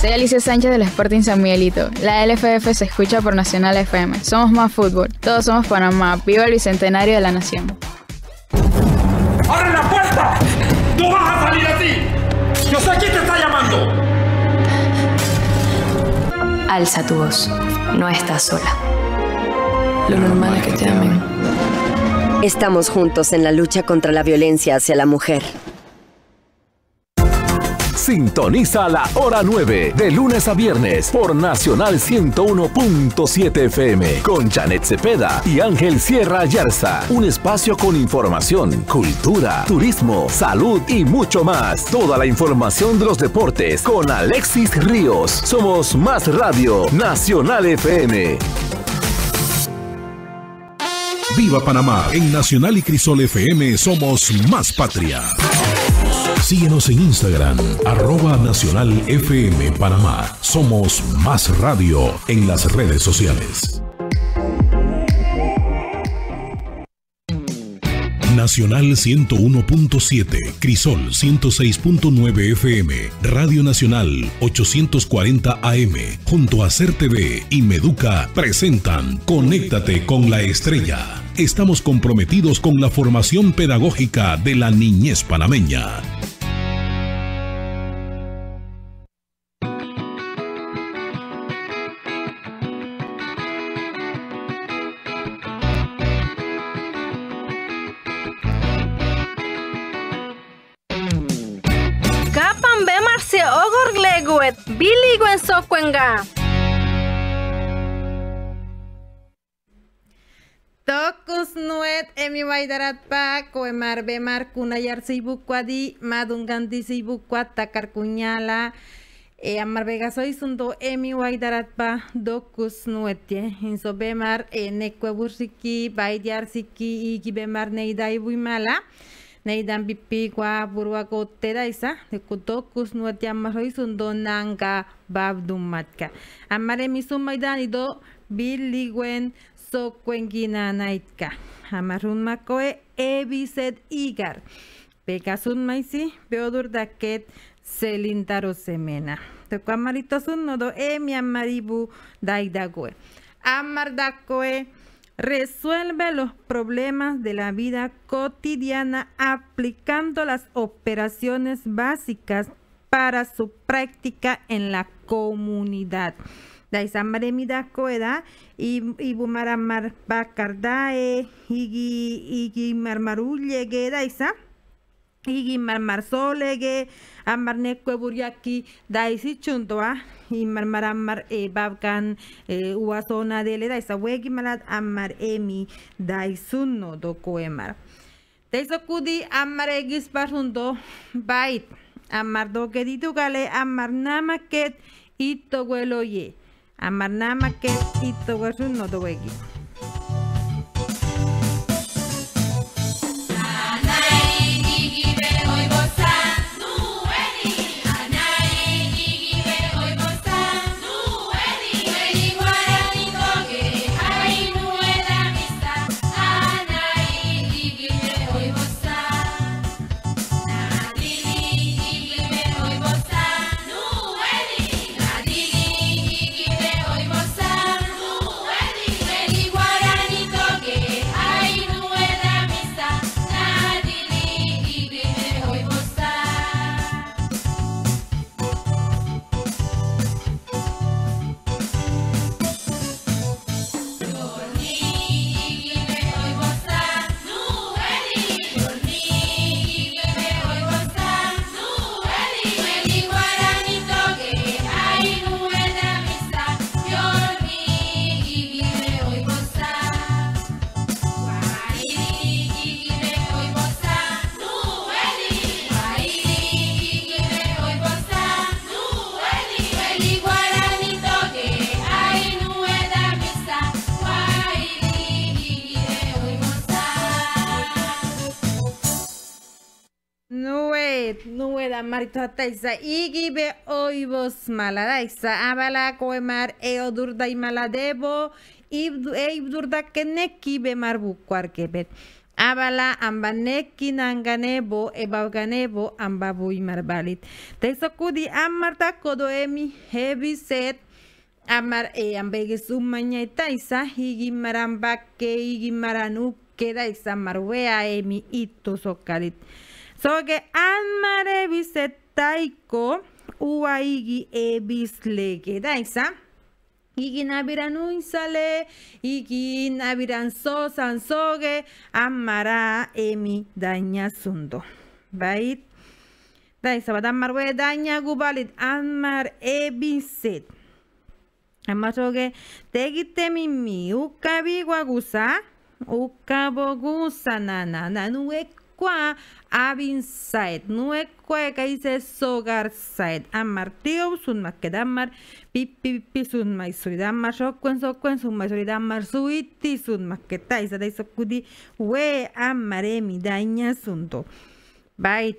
Soy Alicia Sánchez del Sporting San Miguelito. La LFF se escucha por Nacional FM. Somos más fútbol. Todos somos Panamá. Viva el bicentenario de la nación. ¡Abre la puerta! ¡No vas a salir así! ¡Yo sé quién te está llamando! Alza tu voz. No estás sola. Lo normal es que te amen. Estamos juntos en la lucha contra la violencia hacia la mujer. Sintoniza la hora 9 de lunes a viernes por Nacional 101.7 FM con Janet Cepeda y Ángel Sierra Yarza. Un espacio con información, cultura, turismo, salud y mucho más. Toda la información de los deportes con Alexis Ríos. Somos Más Radio Nacional FM. Viva Panamá. En Nacional y Crisol FM somos más patria. Síguenos en Instagram, arroba Nacional FM Panamá. Somos Más Radio en las redes sociales. Nacional 101.7, Crisol 106.9 FM, Radio Nacional 840 AM, junto a CERTV y Meduca presentan Conéctate con la Estrella estamos comprometidos con la formación pedagógica de la niñez panameña. Capan Tokus nuet emi waidaratpa koemar bemar kunayar seibukwadi madungandi seibukwa, karkuñala e eh, amar soisundo emi waidaratpa dokus inso bemar e eh, nekwebursiki baidiarsiki iki bemar neidai buimala neidan bipi gua buruago tedaisa de kutokus nuetia nanga babdumatka emi misumaidan ido biliguen naitka. Amarun makoe ebiset igar. Pegasun maisi, beodur daket selintaro semena. sun nodo mi amaribu daidagoe. Amardacoe resuelve los problemas de la vida cotidiana aplicando las operaciones básicas para su práctica en la comunidad. da izan bare midako eda ibu maramar bakar dae higi higi marmarullege da izan higi marmar zolege amar neko eburiaki da izi txuntoa i marmar amar e, eh, babkan e, eh, ua zona dele da izan wegi malat amar emi da izun no doko emar da izo kudi amar egiz barrundo bait amar doke ditugale amar namaket ito Amarnama y itowasun nodowekin. marito ataiza igibe oibos mala iza, abalako emar eo durda imala debo ibdu, e, durda keneki be marbu arkebet abala ambaneki nanganebo ebauganebo ambabu imarbalit teizokudi amarta kodo emi hebi set amar e ambege sumaña itaiza higimaran bake higimaran uke daiza marwea emi ito sokalit So que amare bisetaiko ua igi bisleke da isa. Iki nabiran uinzale, igi nabiran zozan zoge, amara emi daina zundo. Bait, daiza bat amar goe daina gubalit, amar ebizet. Amar soge, tegite mimi, ukabi ukabo guza, na na na, nuek qua avin said nue que dice sogar said amar tío sun maquedamar pipi maisuidamar sun en soco en sun su suiti sun maquetaiza de cudi we amare mi daña sunto bait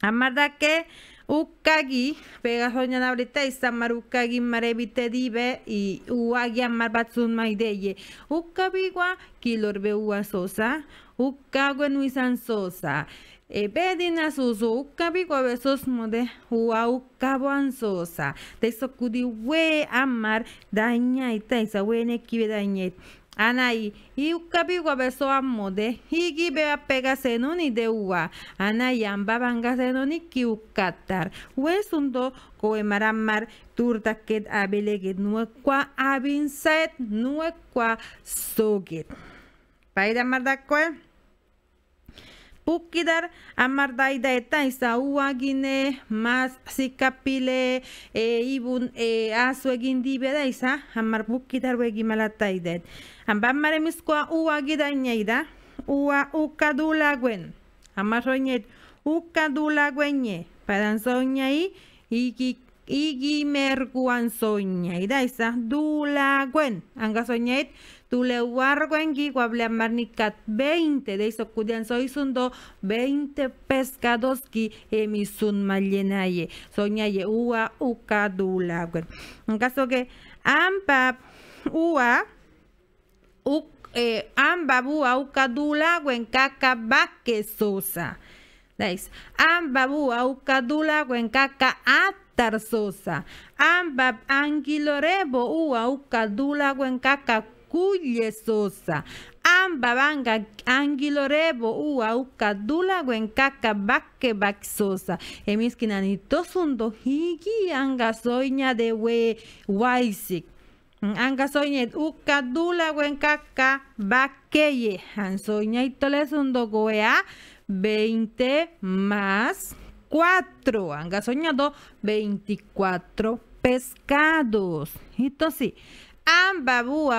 amar da que Ukagi, pegasoñan ahorita y samar ukagi marevite dibe y uagi amar batsun maideye. Ukabiwa kilorbe uasosa. ukagwenu izan zoza. Ebe zuzu ukabiko bezoz mode hua ukaboan zoza. Da ue amar dainait, da izo ue nekibe Anai, i ukabiko abezoa mode, higi be pega zenun ide ua. Anai, amba banga zenun kiukatar. ukatar. Ue amar turtaket abeleget nuekua abinzaet, nuekua zoget. Paida mar dakoe? Paida Pukidar amar daida eta iza, uagine mas si e ibun e egin dibeda amar pukidar wegi malata idet amban mare uagida inaida, ua ukadula gwen amar roñet ukadula gwenye padan soña i igi igi merguan soña ida iza, dula anga soñet Tulewarguen guableamarnicat 20 de sois soy sundo 20 pescados que emisun mallenaye soñaye ua ukadula un En caso que ampa ua uk eh, ambabua caca vaque sosa. Deis. ambabua uca caca atar sosa. Ambab anguilorebo ua ukadula dulaguen caca cuye sosa. Amba banga angilorebo ua uka dula guencaca baque baxosa. Emiskinanito sundo higi anga soña de we waisik. Anga soñe uka dula guencaca baqueye. Ansoña y tole sundo goea 20 más 4. Anga soñado 24 pescados. y sí. Ambabu,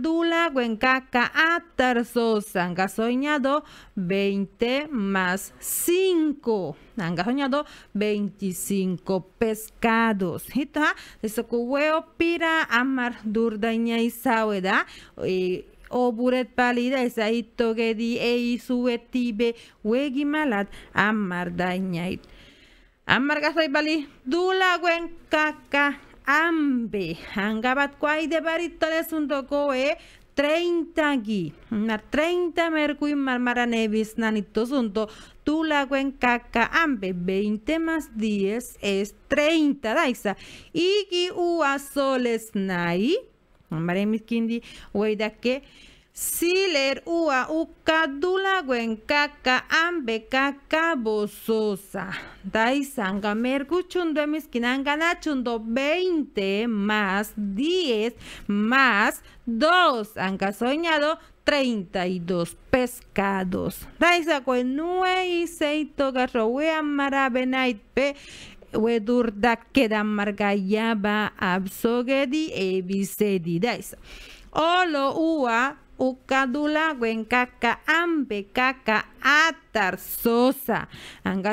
dula, Huencaca, Atarzo, anga Soñado, 20 más cinco. anga Soñado, 25 pescados. Hita, ah, Desocuhueo, Pira, Amar, Durdaña y saweda. Eh, o buret palida es hito gedi ei suetibe malat, amar dañait. Amar y bali dula guen Ambe, Hangabat Kwai de Baritoles un e 30 gi, 30 mercuy marmara nevis nanito sunto, guen caca ambe, 20 más 10 es 30 daisa, y ua soles nai, hombre mis kindi, que Siler, Ua, Ucadula, kaka ambe kaka Sosa. Daisanga, Merguchundo, Nachundo, veinte, más diez, más 2. Anga, soñado, dos pescados. Daisa, Cuenue, Seito, pe Marabenaitpe. durda queda margayaba absogedi ebisedi daisa. Olo ua ukadulaguen caca ambe caca atar sosa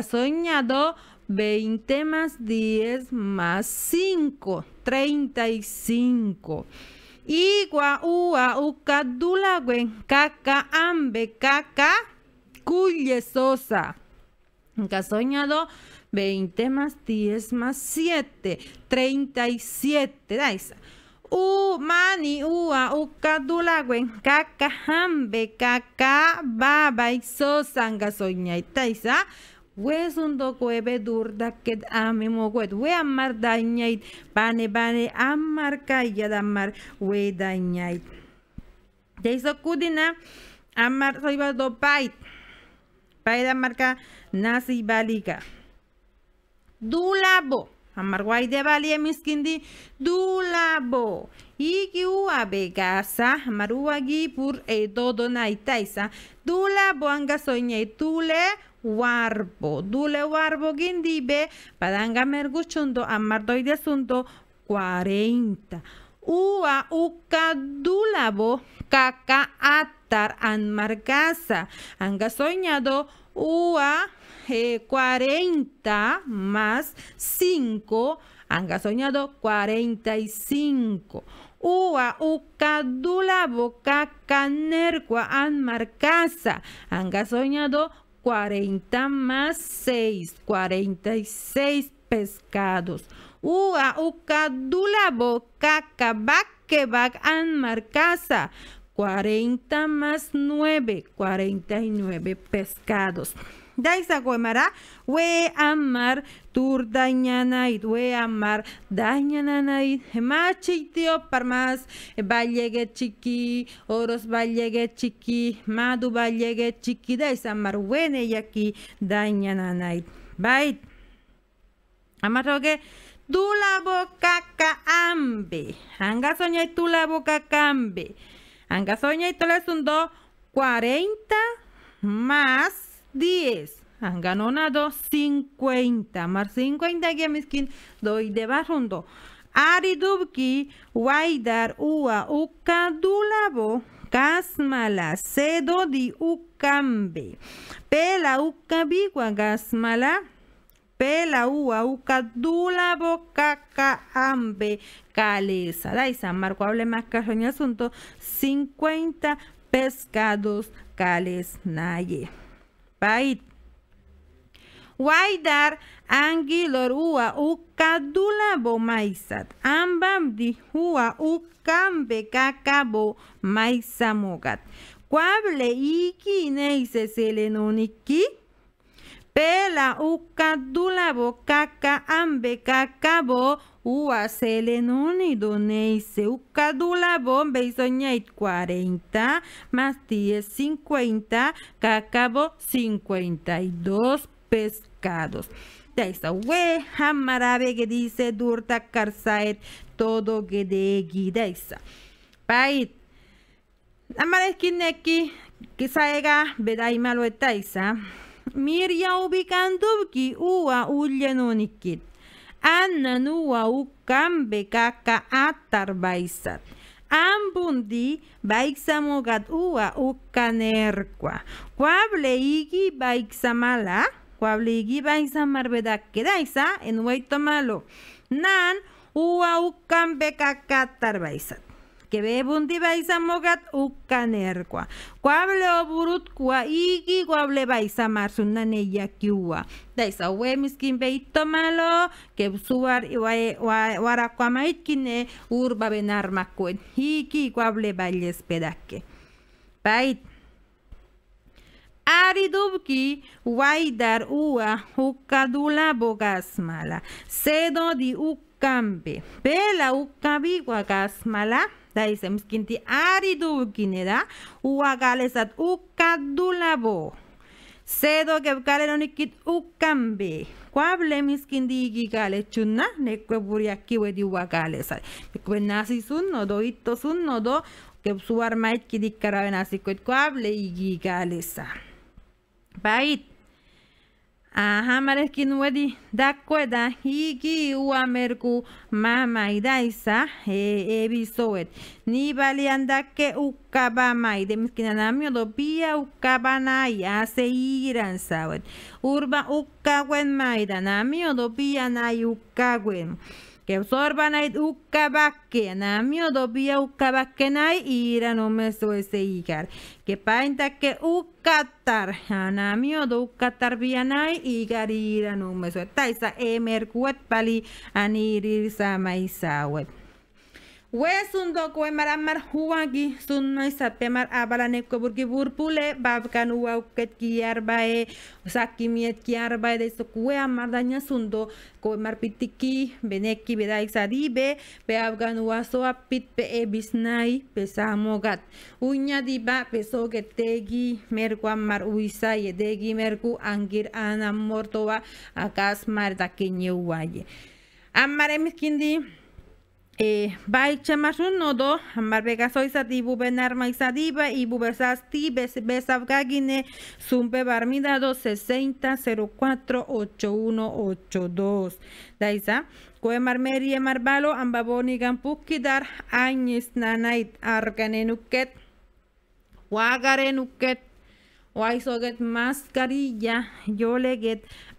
soñado 20 más 10 más 5 35 Igua, ua, ukadulaguen, caca, ambe, caca, cuye sosa. 20 más 10 más 7, 37. Da U, mani, ua, uka, Kaka kaka, jambe, kaka, baba, so, sanga, soña, taisa. un cueve durda que ame moguet, we amar dañait, pane, bane amar kaya damar, we dañait. Te kudina, amar soy do pait, paida marca nasi Dula Dulabo. Amarguay de Valle Miskindi Dulabo. Igi ua, gasa, maruagi pur todo naitaisa. Dulabo anga soñe tule warbo. Dule warbo be, Padanga merguchundo amardoy de asunto 40. Ua uka dulabo kaka atar anmargasa. Anga soñado UA eh, 40 más 5, han soñado 45. Ua, ucadula, boca, canercua, casa. Han soñado 40 más 6, 46 pescados. Ua, ucadula, boca, cabaque, bag, casa. 40 más 9, 49 pescados. Daisa Guemara, we amar tur y we amar y machitio parmas, vallegue chiqui, oros vallegue chiqui, madu vallegue chiqui, daisa amar wene yaki y Bait. tu la boca cambe, Hanga tu la boca cambe. Anga do 40 más 10. Anga nonado 50. más 50 skin doy de barrundo. Ari waidar, ua, uka, dulabo, gasmala, sedo di ukambe. Pela ukabi, gasmala pela ua uka dula boca ambe caleza da San Marco hable más en el asunto 50 pescados cales naye pait Guaidar angilor ua uka dulabo maizat ambam di ua ukambe bo maizamogat. Cuable iki neise uniki, Pela dulabo, caca ambe cacabo uca, e, bo ucadulabo beisoñait 40 más 10 50 cacabo 52 pescados. Taisa weja marabe que dice durta carzaet todo que de guidaisa. Pait. kineki, que saiga, bedai malo Mirya bikandubki ua ullanunikit anna ua ukambe kaka ambundi baiksamogat ua ukanerqua. Kwable igi baiksamala Kwable igi en Waitomalo. nan ua ukambe kaka baisa mogat ukanerqua cuable burutgua igi guable baisa neya kiwa. daisa beito malo... que suar waracuamaitkine urba benarmacuen hiki guable pedake... bait Aridubki waidar ua hukadula bogasmala sedo di ukambe pela ukabi guagasmala 다이셈스킨티 아리도 웃기네다 우아갈레삿 우카둘라보 Cedo que calen ukambe ukambi. Cuable mis kindigi gale chuna, neque buriaki wedi wagalesa. Que nazi sun no do ito sun no que su arma et nasi si cuable igigalesa Bait ma wedi cueda, hiki uamerku e nibali Ni valiandake ukabamai de miskinanamio ukabana ya se iran sawet. Urba ukawen maidanamio pia na ukawen. Que que ukkabakkena miodobia ukkabakkena ukatar igar kepaintake ukkatar me, ukkatarbianai igar suese taisa emerguet pali anirir sawet. Wesundo pues kwe maramar huwangi sunno isatemar abalane kuburgi burpule babkan uauket miet sakimiet de sokue amar daña sundo mar pitiki beneki beda isadibe beabgan soa pit pe ebisnai pesamogat uña diba peso getegi merku amar uisa degi merku angir anamortoba akas mar dakeñe amare miskindi eh, bai chamarrun nodo sesenta cero y ocho uno zumbe dos. 60048182. Daisa, Kue marmerie marbalo ambaboni dar, añes nanait arganenuket. Wagarenuket. Waisoget mascarilla. Yoleget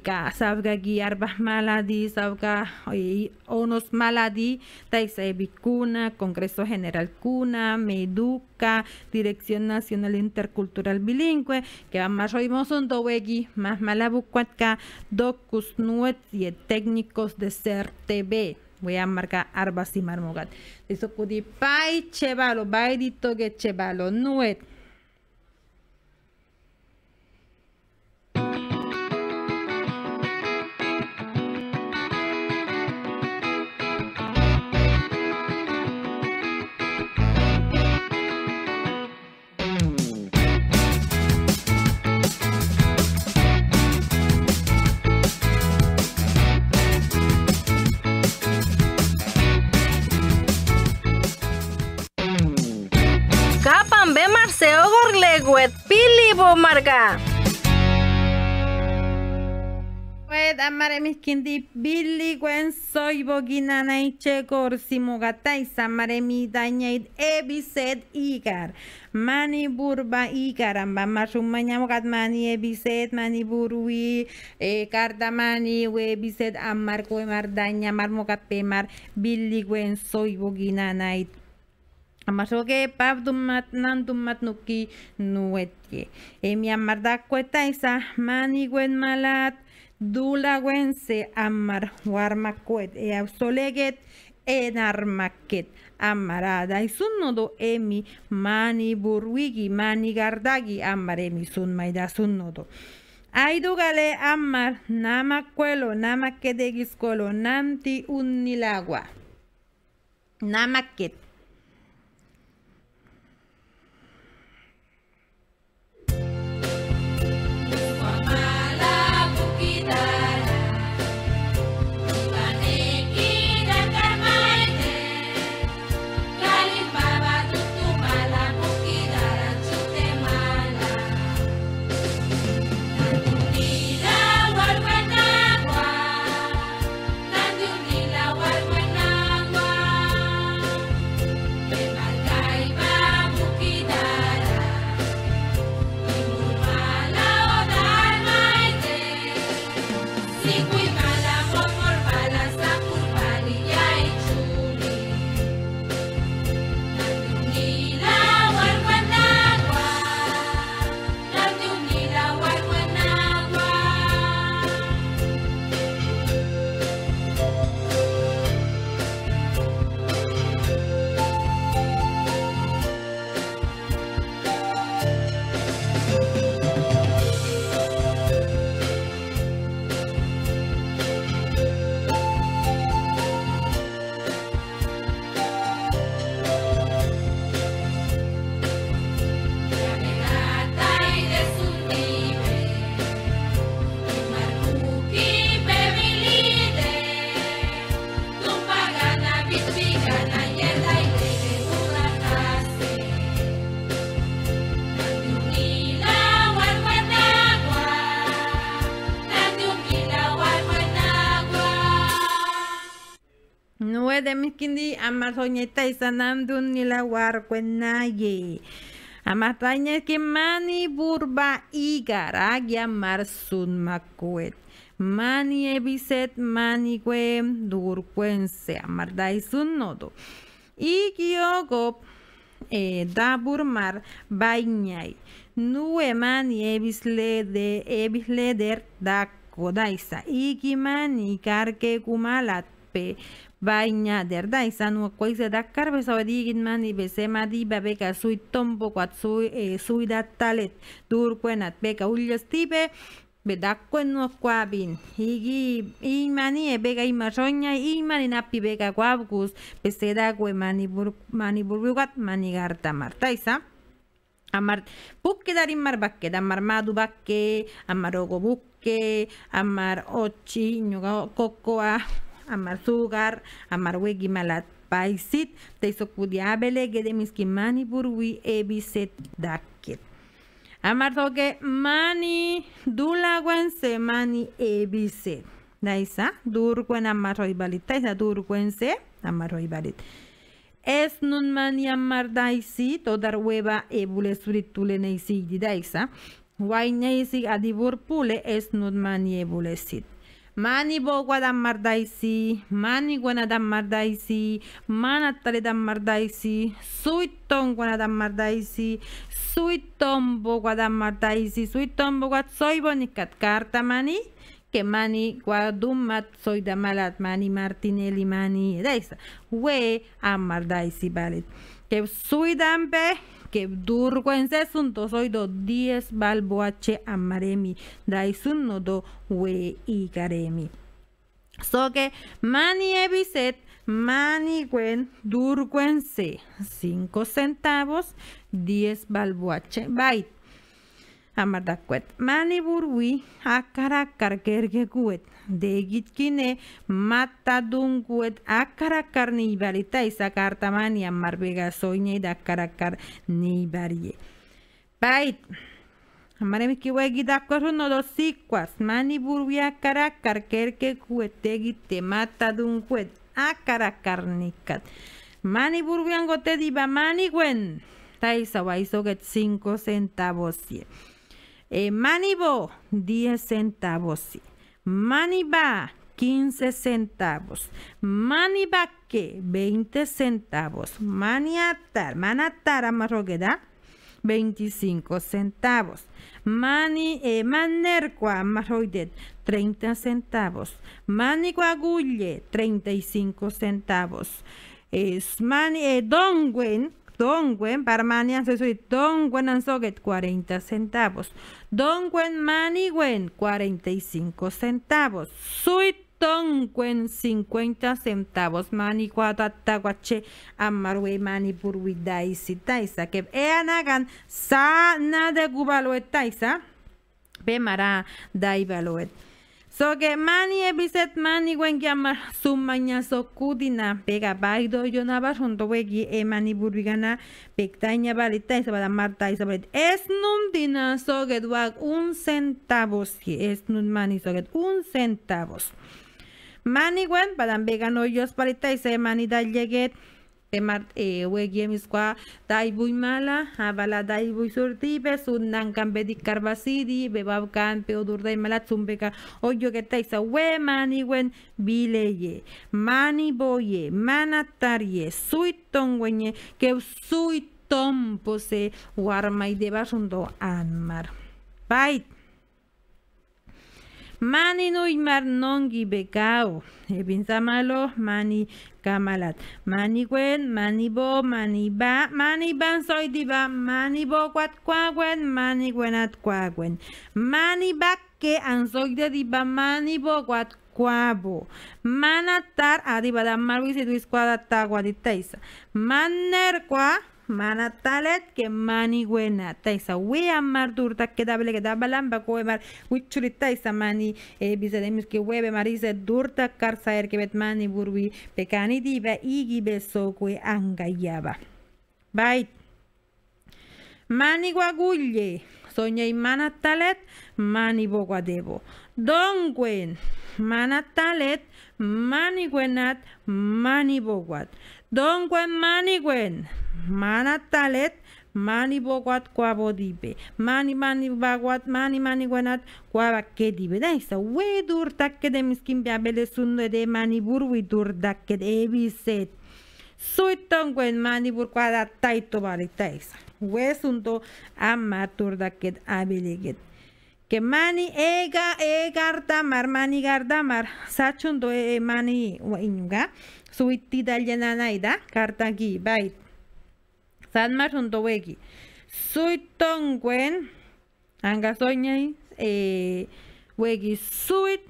ka sabgagi arbas maladi sabga onos maladi taisa cuna congreso general cuna meduca dirección nacional intercultural bilingüe que va más un dowegi más malabuquatka docus nuet y técnicos de ser tv voy a marcar arbas y marmogat eso pai chevalo dito que chevalo nuet bemar be Marseo Gorleguet Pili bo marga. Wed amare miskindi Billy Gwen soy bogina naiche gor simugata i samare mi dañeid ebised igar. Mani burba igar amba mañamogat mani ebised mani burui e karda mani webised amar emar daina mogat pemar Billy Gwen soy bogina Amasoge pabdum nandumat nuki nuetje. Emi isa mani maniguen malat se amar warmacuet e ausoleget enarmaquet amarada y sunnodo emi mani burwigi mani gardagi amar emi sun maida Ay Aidugale amar namacuelo namaquedegiscolo nanti unilagua. Namaket. amazoñeta y sanandun ni la Amataña que mani burba y garagya marsun macuet. Mani ebiset mani guem durcuense amardaisun nodo. Y guiogop eh, daburmar bañay. Nue mani ebisleder, leder da kodaisa. Iki mani karke kumalatpe. baina derda izan nuko izan da karbe egin mani beze madi babeka zui tombo zui, e, zui da talet durkoen, atbeka ullaz tibe bedakuen nuko higi imani ebega imasoina imani napi bega guabguz beze dagoe mani, bur, mani garta marta izan Amar buke darin mar bakke, amar madu bakke, amar buke, amar otxi, inoga kokoa, Amar amarwegi malat paisit, teisokudiabele gedemiskimani burwi ebiset daket. Amartoke mani wense mani ebiset. Naisa, durguen durguense taisa durgüense balit. Es nun mani amardaisit, Todar hueva di daisa Guay neisig adibur pule es nun mani sit mani bo mardaisi mani guanadan mardaisi manattalidan mardaisi suiton bo mardaisi suitton boguadan mardaisi guad soy bonicat, karta mani que mani guadumat soy malat, mani martinelli mani deisa we amardaisi balet que suidan be que durguense sunto dos 10 balboache amaremi daisun no do we igaremi so que mani ebiset mani gwen durguense 5 centavos 10 balboache bait da mani kine, burwi amardacuet maniburwi akarakarkerguet degitkine matadunguet akarakar vega isakartamani amarbegasoine ni nibarie pait Amaremikiwegidacuas unodorsicuas mata ni cat, mani mani angote diba Ta taisa isoget 5 centavos eh, Manibo, 10 centavos. Maniba, 15 centavos. Manibaque, 20 centavos. Maniatar, manatara Marroqueda, ¿ah? 25 centavos. Mani, manerqua 30 centavos. Maniguagulle, 35 centavos. Es mani, eh, Gwen Barmania soy Gwen Anzoget 40 centavos donwen y 45 centavos don Gwen 50 centavos mani cuatro ataguache amarwe mani purwi daisi taisa que eanagan sana de gubaloet taisa bemara daibaloet que mani e biset mani wen maña so kudina. pega baido yo navar junto wegi e mani burbigana pectaña balita bada marta isabel es nun dina soget wag un centavos y es nun mani soget un centavos mani wen badan vegano yos y se mani da lleguet temat e we gemis dai bui mala abala dai bui surti be sundan kan be dikar basidi be bab kan pe odur dai mala tumbeka o ke taisa we mani wen bileye mani boye suiton ke suiton pose anmar bait Mani imar nongi becao. E malo, mani camalat. Mani wen mani bo, mani ba, mani ban soy diva, mani bo cuat wen mani gwenat wen, Mani ba que ansoy de diva, mani bo cuat cuabo. Manatar adiva da marwis y duis ta guaditaisa. Maner gua mana talet que mani buena taisa we amar durta que dable que daba lamba wichuri mani eh, demis que webe marise durta carza, er, que mani burbi pecani diva igi beso que angayaba bye mani guagulle soña y mana talet mani boguadebo don gwen mana talet mani guenat mani boguat don mani gwen mana talet mani boguat kwa bodibe. Mani mani baguat, mani mani guanat kwa bakke dibe. Da isa, ue dur takke de miskin bele mani buru ue dur ebizet. Zuitan guen mani buru kwa da taito balik, da isa. Ue amatur abileget. Ke mani ega e gardamar, mani gardamar, sachundo e mani inuga. Zuitida llenanaida, kartagi, baita. Sanmar Rundoweki. Soy Tongwen. Angasoña eh, y Weki Suit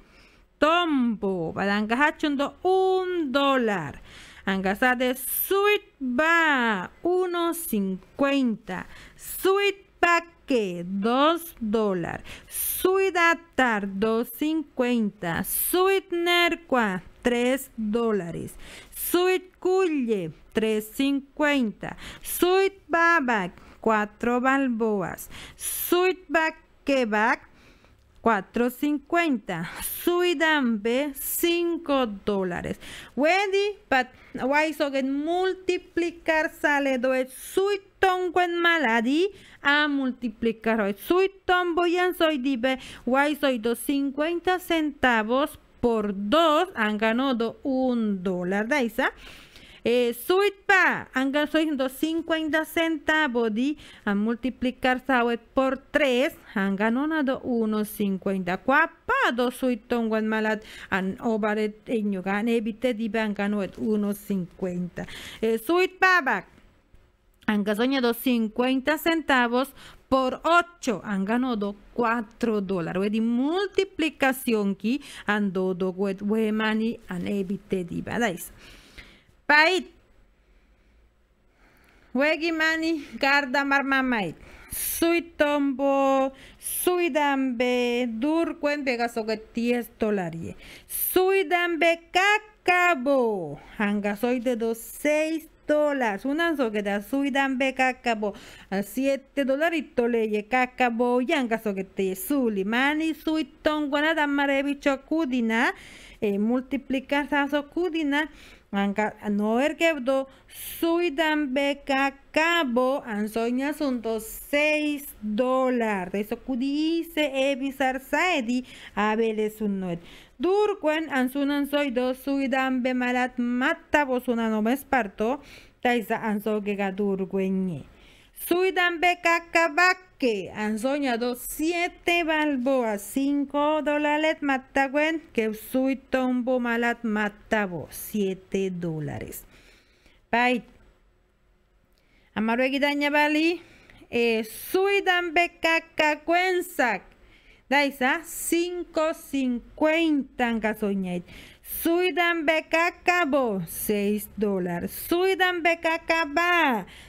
Tombo. Balangahachundo un dólar. Angasade Suit Ba 1.50. Suit Paque 2 dólares. Atar 2.50. Sweet Nerqua 3 dólares. Sweet Culle, 3.50. Sweet Babac, 4 balboas. Sweet Baquebac, 4.50. Suidambe, 5 dólares. Wendy, pat multiplicar sale do sweet tongue en maladi a multiplicar hoy. Sweet tombo y soy dibe, soy 2.50 centavos por 2 un 1 dólar. esa. eh, pa han soyendo 50 centavos a multiplicar sawet por 3 Han ganado 1.50 eh, cuapado suiton guanmalat an obaret eñogan evite diba hangan 1.50 eh, suit babak han soñado 50 centavos por 8 han ganado 4 dólares. y moltiplicazione che hanno we quei mani money han di badais. Wegi mani garda marmamait. Sui tombo, sui dambe, dur cuen que 10 dólares. Sui dambe cacabo, soy de 6 dólares. anzo que te suidan be cacabo a 7 dólares y cacabo yanga soquete, que te sulimani suiton guanada mare bicho cudina. Eh, multiplicar annovergebdo suidan beca cabo ansoña asunto 6 dólares eso kudise, evisar saedi abele noel. durquen ansunan soido suidan be malat matta una no esparto taisa anso gega durgueñe suidan beca cabac que han soñado siete balboas, cinco dólares matagüen, que suy tombo malat matabo, siete dólares. Bye. Amaruegi guidaña eh, soy dan dais Daisa, cinco cincuenta be Suidan becacabo, seis dólares. Suidan becacaba.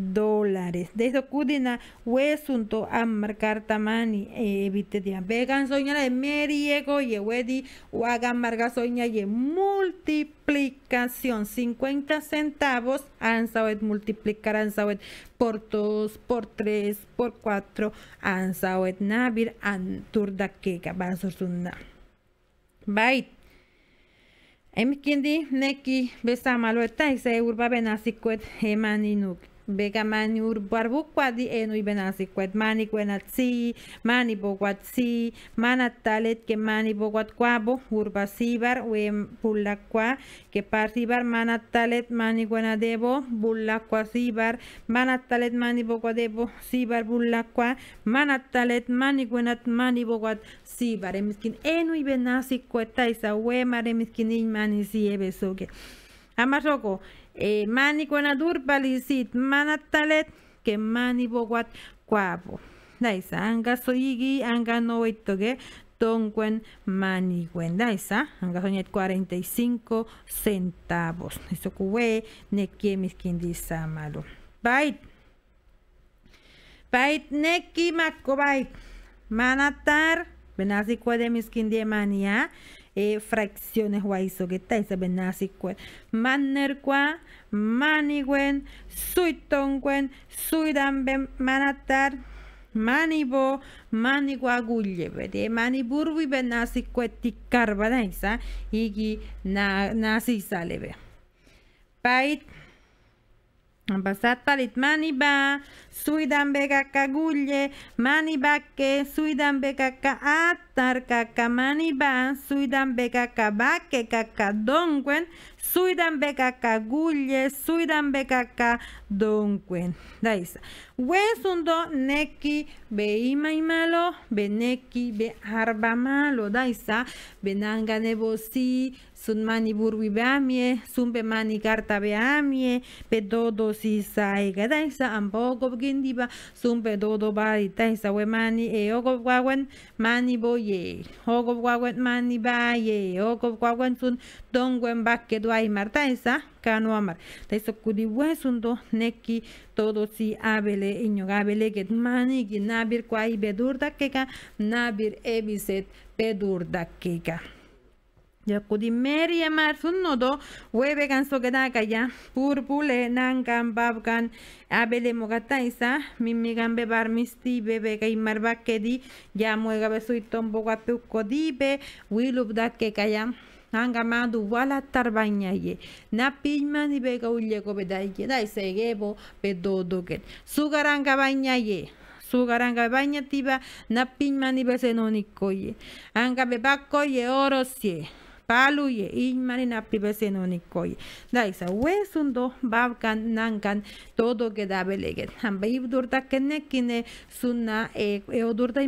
dólares. Desde Kudina, eh, a marcar Tamani, Evite Dian, Vegan eh, Soña, de Meriego, y o hagan Marga Soña, y multiplicación, 50 centavos, Ansawet, multiplicar Ansawet por dos por tres por 4, Ansawet Navir, Anturda Kega, Basurdunda. Bait. Mkindi em, neki besamalo eta izai urba benazikoet eman inuk. Begamaniur enu ibenasi benasikwet mani si, mani manat manatalet que mani urba sibar we bulakwa, que manat talet mani guanadebo, bulakwa sibar, manatalet mani debo sibar bulakwa, manatalet mani guanat mani boguat sibar, enu enui benasikweta isa we mare miskin in mani soge. Amarroco, eh, mani guanadurbali balisit manatalet que mani boguat cuabo. Daisa, anga soigi, anga no Daisa, anga y 45 centavos. Eso neki nekie malo. Bait. Bait neki mako bait. Manatar, benazikue de miskin mania. Eh, fracciones guaiso que estáis benazicuen, mannercua, cuen suidan suidambe manatar, manibo, mani vete, maniburbi benazicuen, ah, Igi y na, ve Pait, palit maniba, suidan maniba ke suidan ka atar kaka maniba, suidan bekaka bake kaka donguen suidan bekaka gulle, suidan ka. donquen. Daisa. Huesundo neki beima y malo, be neki be arba malo. Daisa. Benanga nebosi, sun mani burwi beamie, sun be mani carta beamie, be dodo si saiga. Daisa. Ambogo gindiba, sun be dodo bari. Daisa. We mani e ogo guaguen, mani boye. Ogo guaguen, mani baye. Ogo guaguen, sun dongwen bakke duai martaisa kano amar taiso kuriwe sundo neki todo si abele iñogabele get mani gi nabir kwai bedurda keka nabir ebiset bedurda Ya, Ya kudimeri amar, sunodo, hueve ganso gedaka ya purpule nangan babgan abele mogataisa mimigan bebar misti bebe gai di ya muega besuiton bogapuko dibe wilub da ya. Nanga wala tarbañaye. Na pima ni bega ulego bedaye. Da ese gebo pedodo que. Sugaranga bañaye. Sugaranga baña tiba na pima ni Hanga Anga bebacoye oro sie. Paluye y marina pibes en un icoye. Daisa, hues do, babgan, nangan, todo que da belegue. Ambe suna, e, eodurda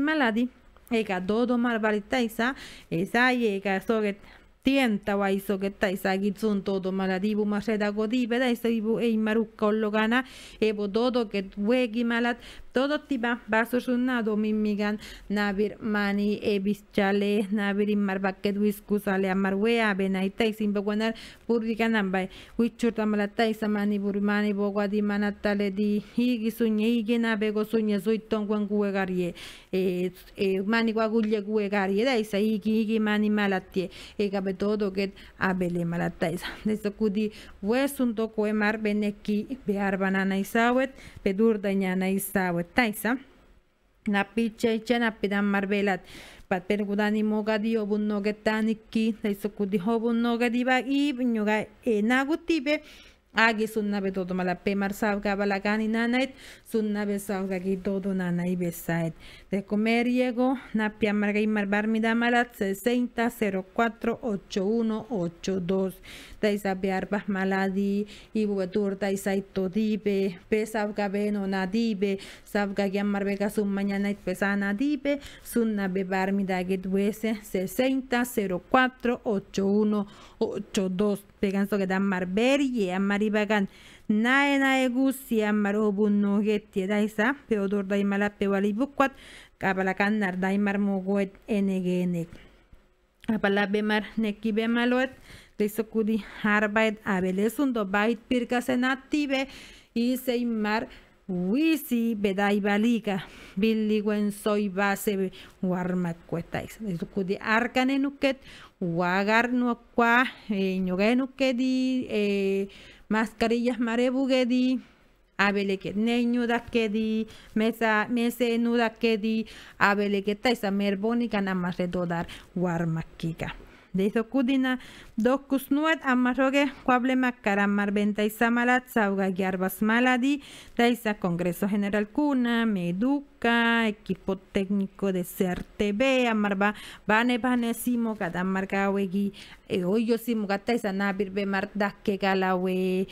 ega, dodo, marbalitaisa, esa, ega, soget, tienta wa so que tai sa ki tsun todo más masreda godi pero ibu e, e gana ebo todo que wegi malat todo tiba sunado mi migan Navir, Mani, Evis, Chale, Navir, Imar, Baquet, Wiskus, Ale, tais Benaitai, Simboguanar, Burdigan, Ambay, Wichurtamalatai, mani Burmani, Boguadi, Manatale, Di, Higi, Suñe, Higena, Bego, Suñe, Zuiton, Guenguegarie, eh, eh, Mani, Guagulle, Guegarie, Daisa, Higi, Higi, Mani, Malatie, Egabe, todo que Abele, Malataisa, Desocudi, Wesunto, emar Beneki, Bear, Banana, Isawet, Pedur, Dañana, Isawet, taiza napi chaycha napi dan marvelat patper gudani mogadi obun nogetani ki naisokudi obun nogadiba y ñuga enagutibe Agi sunnabe todo malapemar balagani nanait salga sabga gi todo nanai besait de comer Diego Napia Margaimar Barmida Malat 60048182 Daisa Biarbas Maladi y Daisa Itodibe pesav Beno Nadibe Savga sun su Mañana pesana Dibe Sunna Bebarmida 60 60048182 Peganso que dan y Amaribagan Nae Nae amarobun Marobun Nogetia Daisa Peodor Daimala Pewalibuquat kapalakan narday marmoguet enegenek. Apala bemar neki bemalot, cudi harbait abelesundo bait pirkasenative y seimar Wisi bedai balika, billi wen soy base warma cuetais. Kudi arkane wagar nuakwa, eh, ñogenu eh, mascarillas marebugedi, abeleket neñuda nuda kedi mesa mese nuda kedi abeleketa esa merbónica nada más redodar warmakiga de eso kudina dos kusnuat amarroge cuablema caramar venta y samalat sauga arbas maladi taisa congreso general cuna meduca equipo técnico de CRTB amarba bane bane simo cada marca wegi e hoyo simo gata be nabirbe mar que we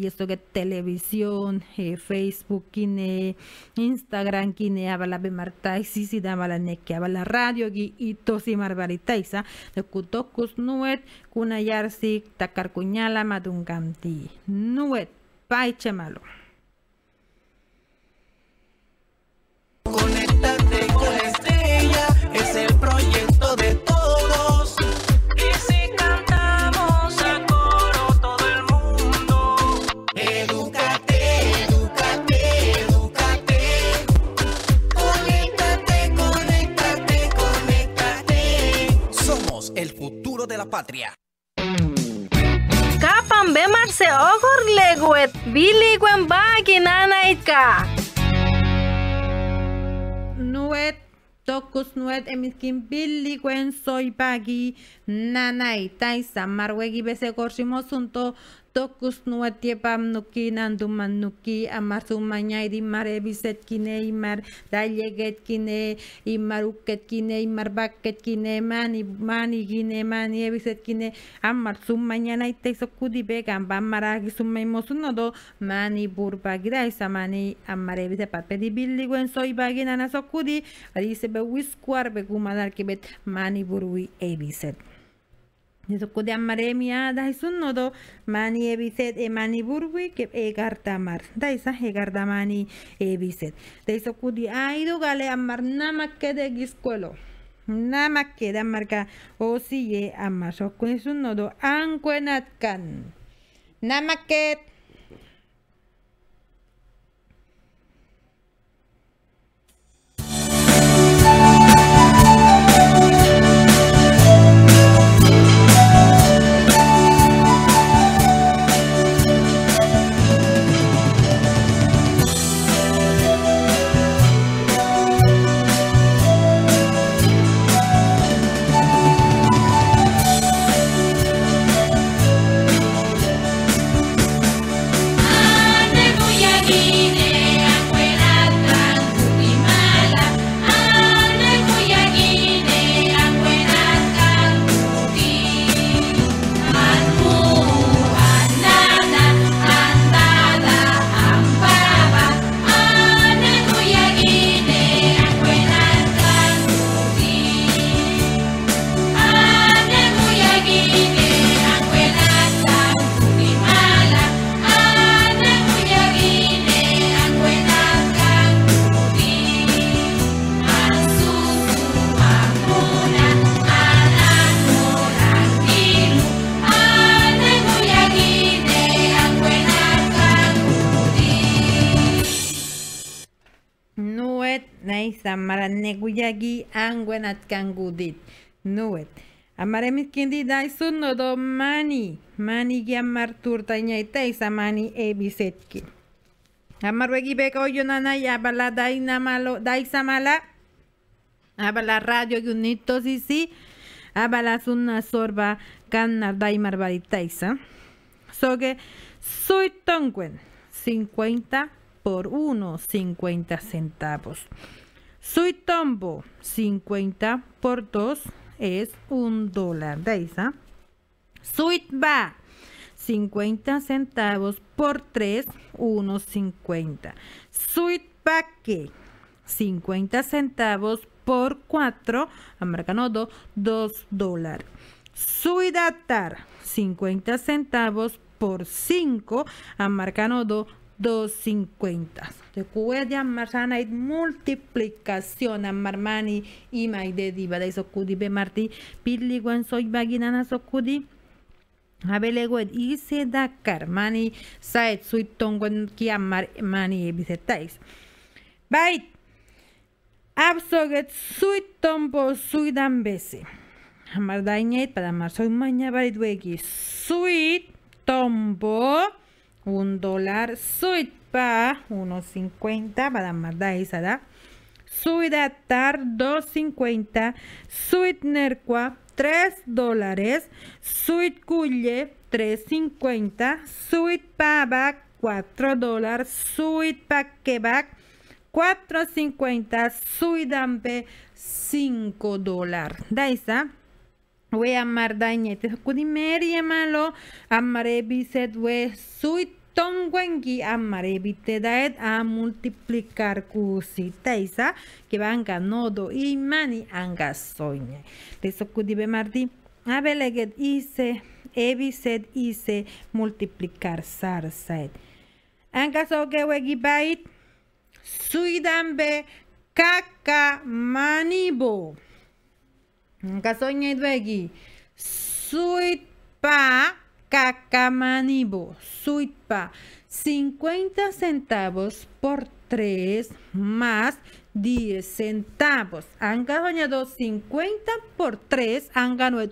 esto que televisión, eh, Facebook, kine, Instagram, kine, marta y si la neke, la radio, y itosi marbaritaisa, de kutokus nuet, carcuñala takarkuñala, madunganti, nuet, paiche malo. la patria. be marse ogor leguet, bili guembagi nanaika. Nuet tokus nuet emiskin Billy Gwen soy bagi nanaita. taisa marwegi bese simo sunto tokus nua tiepam nuki nanduman nuki amar sumaña idi mar ebiset kine imar dalleget kine imar imar baket mani mani gine mani ebizetkine, kine amar sumaña began ba mara gisuma imosuno do mani burba gira isa mani amar ebiset pape di billi guen bagina kudi ari wiskuar kibet mani burui ebiset. un nodo, Mani Ebiset, e mani Burwi, que Egartamar, Daisa Egartamani Ebiset. kudi Aido Gale Amar que de Giscuelo. que de marca Osiye Amar Sokunizunodo, Anquenatkan. que. Yagi angwenat no Nuet. Amaremit kindi dai no do mani. Mani gyamar turta ñaiteisa mani ebisetki. Amarwegi beko yonana yabala daisa samala, Abala radio yunitos y si, Abala una sorba kannar daimar so Soge soy tonguen 50 por 1, 50 centavos. Suitombo, 50 por 2 es 1 dólar. De esa 50 centavos por 3, 1.50. Suitpaque, 50 centavos por 4, americano 2, 2 dólares. Suidatar, 50 centavos por 5, americano 2, 250. recuerda sana y multiplicación a marmani y maide diva de socudi be marti pili guan soy baginana socudi Abeleguen y se da carmani saet tongo. kiamar mani y e, bisetais. Bait. Absoget tombo. suidan bese. Amar dañet para amar soy maña barit wegi tombo. 1 dólar. pa, 1.50. más, ¿da? Isada. Suidatar 2.50. Suit Nerqua, 3 dólares. Suit Culle 3.50. Suit Suitpava 4 dólares. Suit Suitpaquebac 4.50. Suidampe 5 dólares. Daisa. Voy a amar dañete. Kudimeri amalo. Amarebi we suit. amare bite daet a multiplicar teisa. que vanga nodo y mani anga soñe. marti, be mardi abeleget ise ebiset ise multiplicar sarsaet. Anga soke wegibait be, kaka manibo. Kasoñedwegi. Suitpa cacamanibo. pa 50 centavos por 3 más 10 centavos. Han ganado 50 por 3, han ganado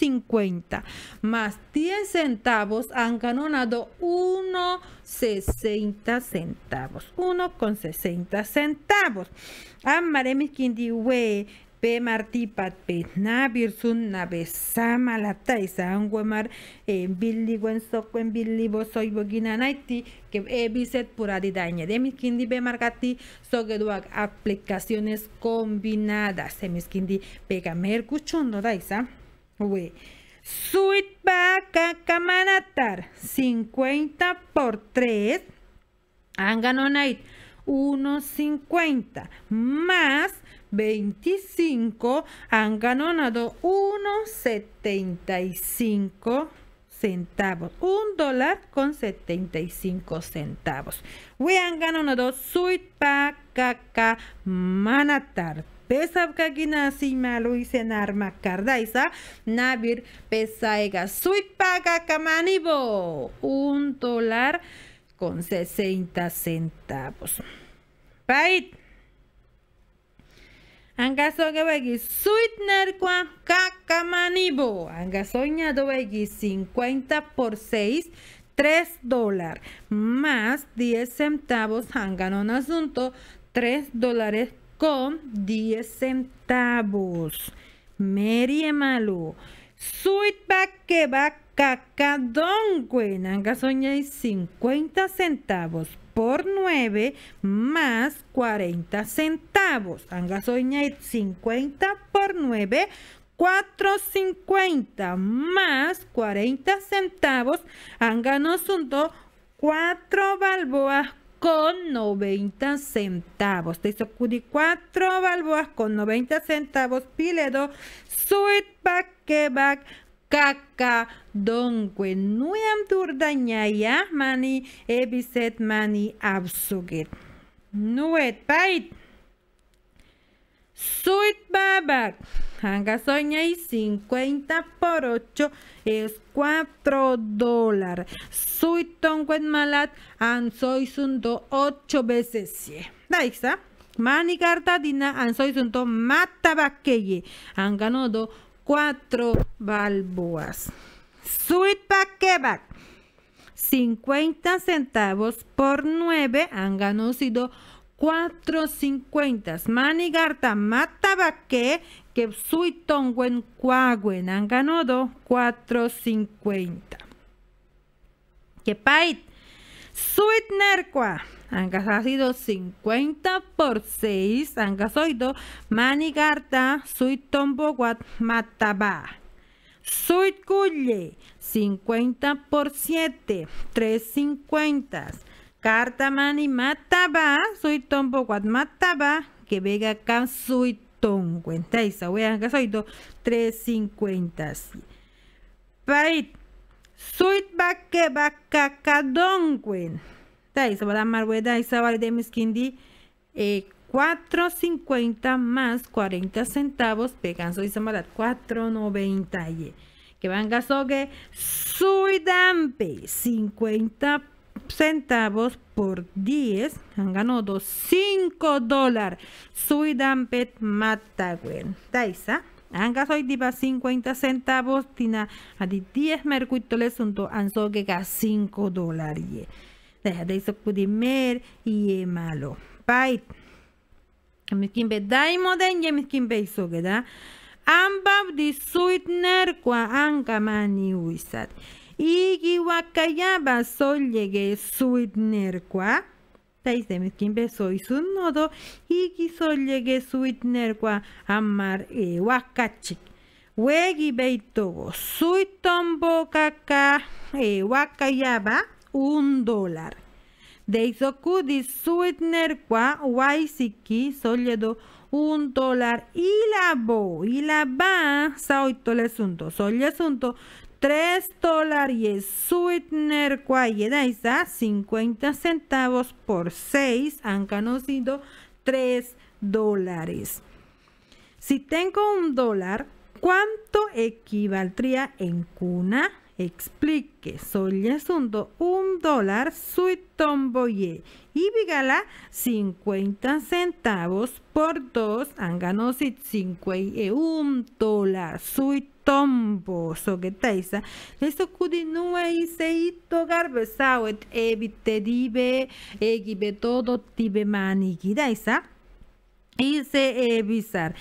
1,50. Más 10 centavos, han ganado 1,60 centavos. 1,60 centavos. Amaremos quindi pe marti pat pe na na besama la taisa anguemar en billi guen en billi bo soy bogina naiti que he viset pura daña. de mis kindi be margati duag aplicaciones combinadas se mis kindi pegamer cuchondo daisa we Sweet Baca camanatar 50 por 3 Angano 1.50 más 25 han ganado 1,75 centavos, un dólar con 75 centavos. han ganado pa kaka manatar. Pesa pesavkagina Arma kardaisa navir pesaiga caca manibo. un dólar con 60 centavos. Bye. Angasoña begi sweetener caca manibo. Angasoña begi 50 por 6, 3 dólares. Más 10 centavos. un asunto 3 dólares con 10 centavos. Merie malo. Sweetback que va don Angasoña y 50 centavos por 9 más 40 centavos. Angasoñait 50 por 9, 4.50 más 40 centavos. Anganos un 4 balboas con 90 centavos. Te hizo 4 balboas con 90 centavos. Piledo, 2: back, Pack back kaka donkwe nuyam turdanyaya mani ebiset mani absugit. Nuet pait. Suit babak. Hangasoña y 50 por 8 es 4 dólar Suit tonkwen malat ansoy sundo 8 veces 100. Daisa. Mani cartadina ansoy sundo mata bakeye. Anganodo Cuatro balboas. Sweetback Kebab. 50 centavos por 9 han ganado 4.50. Manigarta matabaque que suitonguen cuagüen. han ganado 4.50. Que pait. Suit nerqua han sido 50 por 6, mani carta. suit tombo, mataba. Suit culle, 50 por 7, 350. Carta mani mataba, soy tombo wat mataba, que vega acá suit ton Entonces, y que 350. Pait, soy baque Daisa, ¿verdad? Marwe Daisa, de Miskindi, eh, 4.50 más 40 centavos, pegan soy samarat 4.90 que van gasogue suidampe 50 centavos por 10 han ganado 5 dólares suidampe matagüen taisa han 50 centavos, tina a 10 mercuitoles junto gas 5 dólares. で、mer y malo. Pait. Miskin be daimoden y miskin be suitner Igi wakayaba sol llegue suitner de nodo. Igi sol llegue amar e eh, wakachik. Wegi beitogo suitombo kaka e wakayaba un dólar. kudi Suitner kwa waisiki solledo un dólar y la bo y la ba saoito le asunto solle asunto tres dólares suitner a 50 centavos por seis han conocido 3 dólares. Si tengo un dólar, ¿cuánto equivaldría en cuna? explique asunto un dólar sui tomboye y vigala 50 centavos por dos angano sit 5 un dólar sui tombo soquetaiza eso continúa y se hito evite evite dibe Egibe todo tibe maniquidaiza y se evisar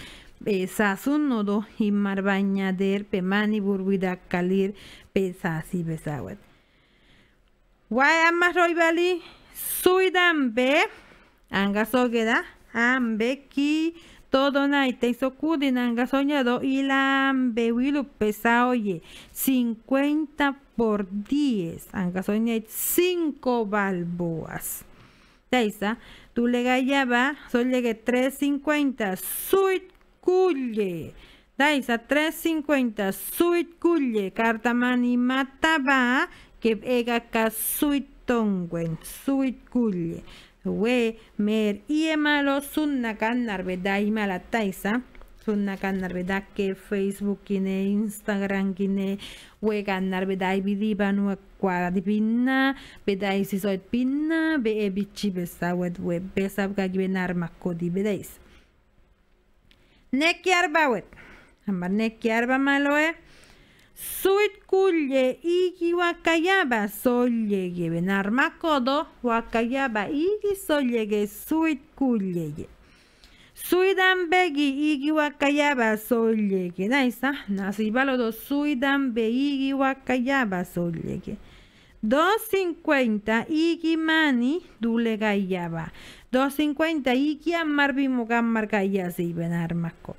su nodo y marbañader pemani burbuida calir pesa, besawet. Guayama, Roy bali be. angasogeda ambe ki todo naite sokudin angasoñado y lambe pesa, oye, 50 por 10 Angasoñe. 5 balboas. Teisa, tú le gallaba, soy 350, suit Culle. Daisa 350, Suit Culle, Cartamani Mataba, que ega ka Suit Tongwen, Suit Culle. We, mer, iemalo, sunna cannar, vedai mala taisa. sunna cannar ke que Facebook kine Instagram kine we cannar vedai vidi nua cuadra de pinna verdad si soy pinna be e bichi besa web web besa neki arba malo maloe. Suit kulle igi wakayaba sollege makodo wakayaba igi sollege suit kulle. Suidan begi igi wakayaba sollege. Naisa, nasibalo do suidan igi wakayaba sollege. cincuenta igi mani dule gayaba. 250 que Marvin y así ven armasco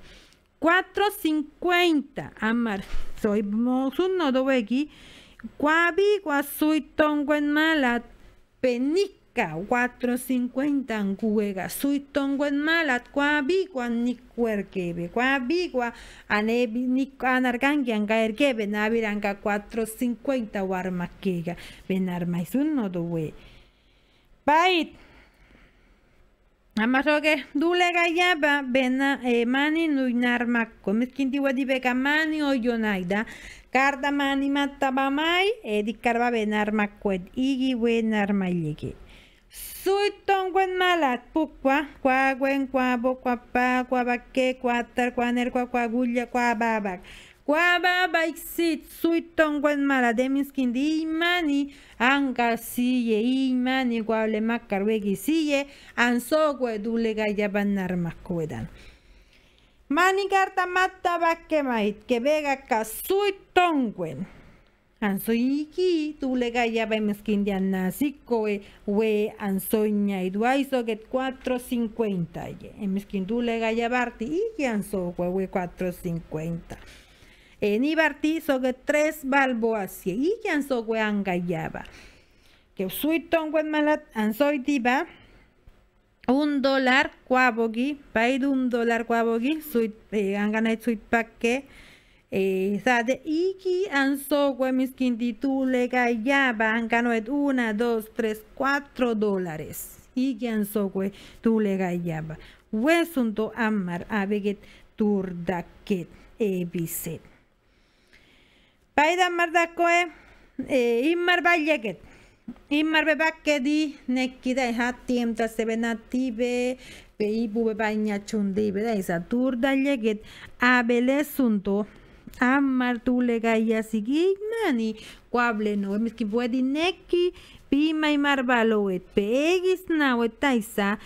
450 Amar Soy Mosun no Kwa Guabi Guasui Tonguen malat. Penica. 450 Anguega. Sui Tonguen Mala. Guabi Guan kebe. Guabi Gua Anebi Nico Anargangi Angaerkebe. Naviranga 450 arma Benar un no we. Bait. Amasroge, dule gallaba, bena eh, mani nuinar makko, miskintiwa dibeka mani o yonaida, carda mani matabamai, edicarba eh, benar makko, igi wenar mayigi. Suiton guen malat, pukwa, kwa guen, kwa bo, kwa pa, kwa baque, kwa kwa ner, Guaba baixit suiton y mani imani anga siye imani guable macarwegi siye ansogue dulega yabanar cuedan. Mani carta mata va que vega Anso casuitonguen. Ansoiki dulega yabemskindi e we ansoña y duaiso get 450 ye. Emskindule gallabarti y gue we 450. En Nibarti sobre tres balboas y sobre angayaba. Que tongo tonguet malat ansoy diva. Un dólar cuabogi, paid un dólar cuabogi, soy eh, anganay suit paque. Eh, sade iki anso miskin titule gayaba angano et una, dos, tres, cuatro dólares. Iki anso tule gayaba. Wesunto amar abeget turdaket ebiset. Baidan mardako e, e, inmar baileket. Inmar bebakke di nekida da ehati emta sebena ibu be baina txundi, da leget, tur daileket. Abele zunto, ammar tule gaia nani, no, emizki buedi Bima imar baloet, pegiz nahuet taiza,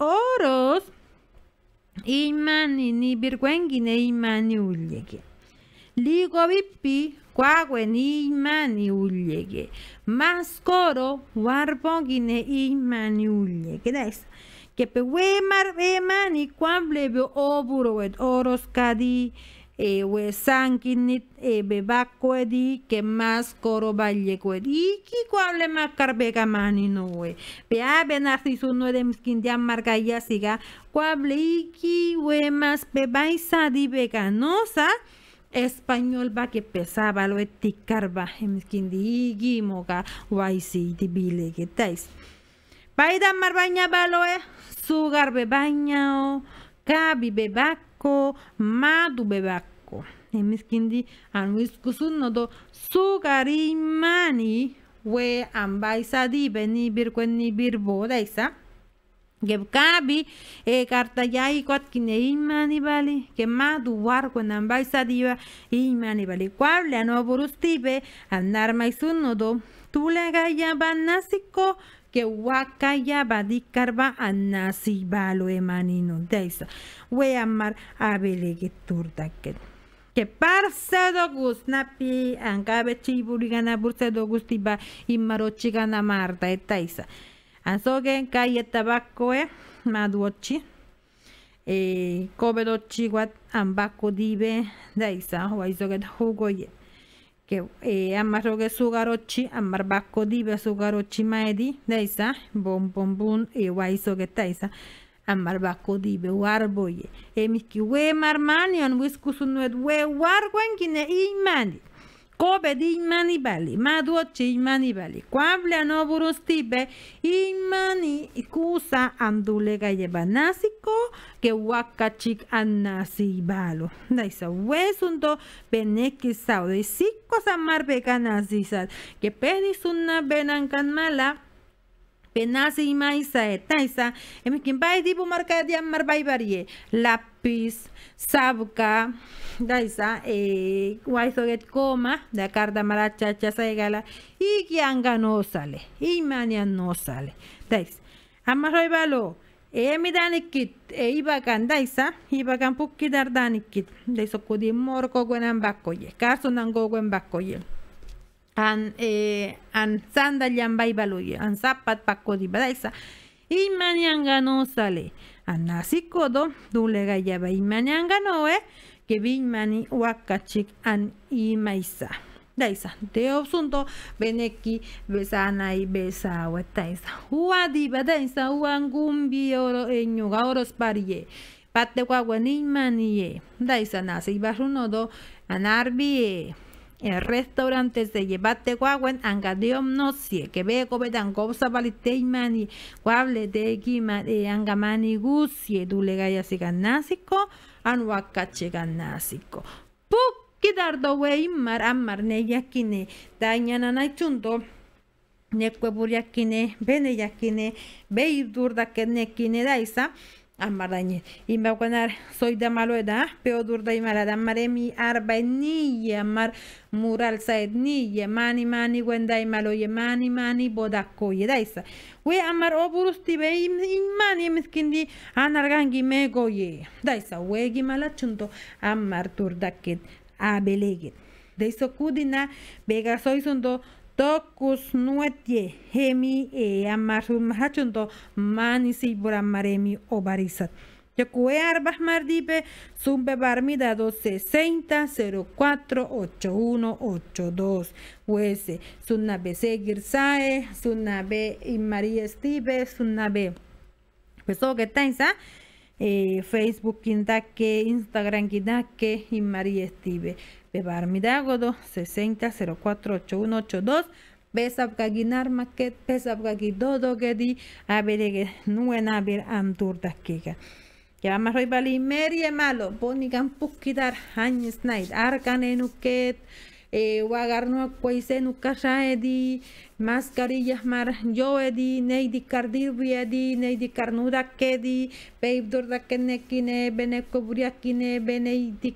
oroz, imani ni birguengine imani ulegit. Ligo ligovipi ni mani ullegue más coro warpongine mani ullegue que we mar emani blebe oburo et oros cadi eh, e eh, di. que más coro di. Iki cuable más carvega mani no we vea benarci su no de msquindia margaya siga cuable iki we más bebaisa di veganosa español ba ke baloetik lo etikar ba hemkin moga YC di bile Baida mar baña ba lo e eh, su garbe baña o ka be ba di mani we an di beni birkuen ni birbo Gebkabi, e kartayai kwat kine imani bali, ke ma duwar kwen ambay sadiwa imani bali. Kwaw le anwa buruz maizun nodo, gaya ya dikar ba anasi balo emani deisa. We amar abele getur daket. Ke do angabe chiburi gana do gusti ba marta etaisa. Azogue, calle Tabaco, Maduochi, eh, Cobero Chihuat, Ambaco Dibe, Daisa, Huaizoget Hugoye, que eh, Amarrogue Sugarochi, Amarbaco Dibe, Sugarochi Maedi, Daisa, Bom Bom Bum, eh, Huaizoget Daisa. Amar Dive, marman warboye. Emiski we marmanion wiskusunuet we warguen gine mani. Kobedin manibali, maduo chin manibali, kuable anoburus tibe, imani kusa andule galleba nasiko, que huaca chic anasi balo. Daisa huesundo, beneki saude, si cosa mar vegana que pedis una benan mala, e imaiza etaiza, emikimbai dibu marca de marbai varie, lápiz, sabka, daisa, get coma, de chacha maracha, saigala y kianga no sale, y mania no sale, amar amarroi balo, Emi danikit, e ibakan daisa, ibakan puki dar danikit, de morko guen ambakoye, caso nango en bakoye an, eh, an sanda yambay baluye, an zapat pakodi badaisa, no sale, an nasikodo, dulega yaba manyangano eh, que mani wakachik an imaisa. Daisa, de obsunto, beneki, besana y besa, wetaisa. Uadiba, daisa, uangumbi, oro, enyuga, eh, oros parie. Pate guaguanin manie. Daisa, nasi, ...an arbie restaurantes de llevate guaguen angadiom sie que vego cosa gobsa valiteimani guable de guima de eh, angamani gusie dulegaya siganasico anhuacache ganasico puki dardo ne yakine neyakine dañananaichundo Ne buriakine bene yakine beidur da que nekine daisa Amardañe. Y me voy soy de malo edad, pero da malada, amaré mi arba en ni amar mural saed ni mani mani guenda y malo y mani mani bodaco oh, y daisa. We amar oburusti tibe y mani miskindi anargangi me goye. Daisa, we gimala malachunto amar turda abelegit. De eso kudina vega soy sundo tokus nuetie hemi e amarun mahachundo manisi buramaremi obarizat. Yocue Arbas Mardipe, Zumbe Barmida 260 048182. Huese, Sunabe sae, Sunabe y María Estive, Sunabe. Pues todo que está Eh, Facebook Kindake, Instagram Kindake y María Estive. به برمیده 63 04 8182 besabgagi narmaket besabgagi gedi, aberege nuen aber am Amtur Llama roy bali Meri malo, bonigan pukidar, hañes night, argan enuket, eh, wagarno cuaisen ukasha edi mascarillas mar yo edi neidi cardirbi edi neidi carnuda kedi peibdor da kenekine bene kine bene idi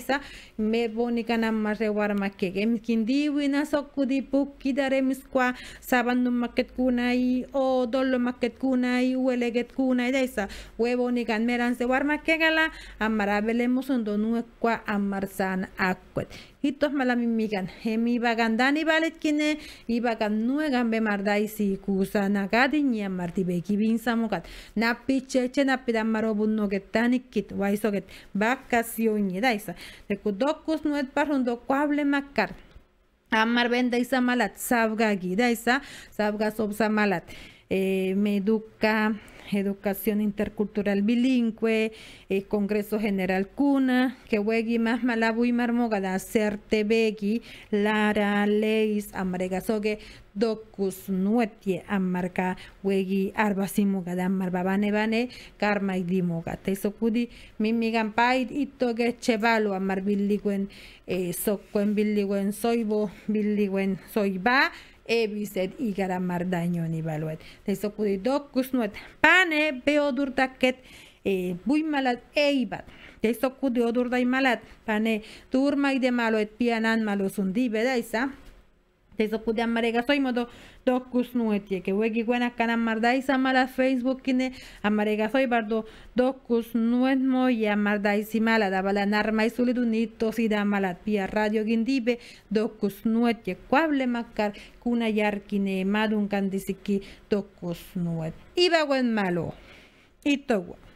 esa me bonicana marre warma kege di dare pukidare miskwa sabandu maketkuna i o dolo maketkuna i huelegetkuna i daisa huebonican meran se warma kegala amarabelemos ondonue kwa amarzan akwet hitos malamigan hemi eh, bagandani y kine y bagan nuegan be mardai si kusana gadi ni amarti be kibin samokat na picheche na pidan marobun no getanik kit waiso get vacación ni daisa de kudokus nuet parrundo kuable macar Amar venda isa malat, sabga guida isa, sabga sobsa malat eh, Meduca, Educación Intercultural Bilingüe, eh, Congreso General Cuna, que huegui Más Malabu y Marmógada, begi Lara, Leis, que Docus Nuetie, Amarca, Huegui, Arbasimugada, Marbabane, Bane, Karma y dimogate, socudi, Mimigan Paid, Chevalo, Amar eh, Socuen biliguen Soibo, biliguen Soiba, ebizet igara mardaino ni baluet. Da izoku di dok guznuet beodur daket e, bui malat ei bat. Da izoku turmaide maluet pianan malo zundi beda soy modo soimodo dokus nueve que huegui buena canan mardai mala Facebook quine amarega soy bardo dokus mardais y mala daba la narma y da si mala pia radio guindibe dokus nuetie cuable macar kuna yarkine madun candisiki dokus nuet iba buen malo y todo